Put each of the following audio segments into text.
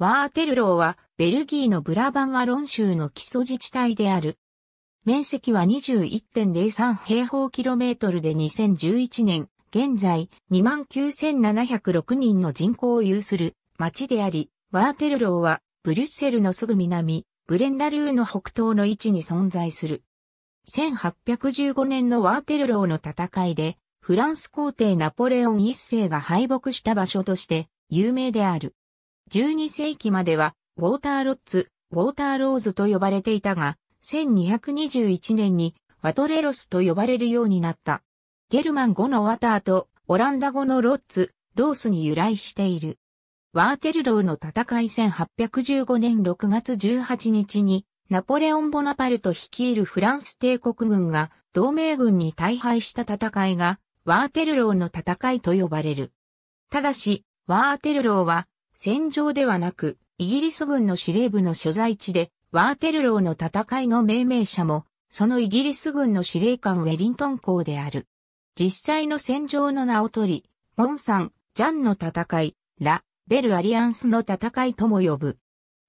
ワーテルローは、ベルギーのブラバンアロン州の基礎自治体である。面積は21.03平方キロメートルで2011年、現在29,706人の人口を有する町であり、ワーテルローは、ブリュッセルのすぐ南、ブレンラルーの北東の位置に存在する。1815年のワーテルローの戦いで、フランス皇帝ナポレオン一世が敗北した場所として有名である。12世紀までは、ウォーターロッツ、ウォーターローズと呼ばれていたが、1221年にワトレロスと呼ばれるようになった。ゲルマン語のワターとオランダ語のロッツ、ロースに由来している。ワーテルローの戦い1815年6月18日にナポレオン・ボナパルト率いるフランス帝国軍が同盟軍に大敗した戦いがワーテルローの戦いと呼ばれる。ただし、ワーテルローは戦場ではなく、イギリス軍の司令部の所在地で、ワーテルローの戦いの命名者も、そのイギリス軍の司令官ウェリントン校である。実際の戦場の名を取り、モンサン、ジャンの戦い、ラ、ベルアリアンスの戦いとも呼ぶ。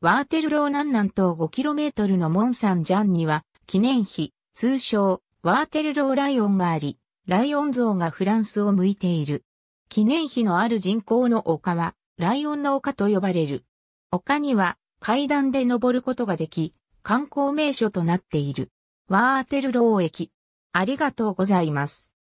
ワーテルロー南南東 5km のモンサンジャンには、記念碑、通称、ワーテルローライオンがあり、ライオン像がフランスを向いている。記念碑のある人口の丘は、ライオンの丘と呼ばれる。丘には階段で登ることができ、観光名所となっている。ワーテルロー駅。ありがとうございます。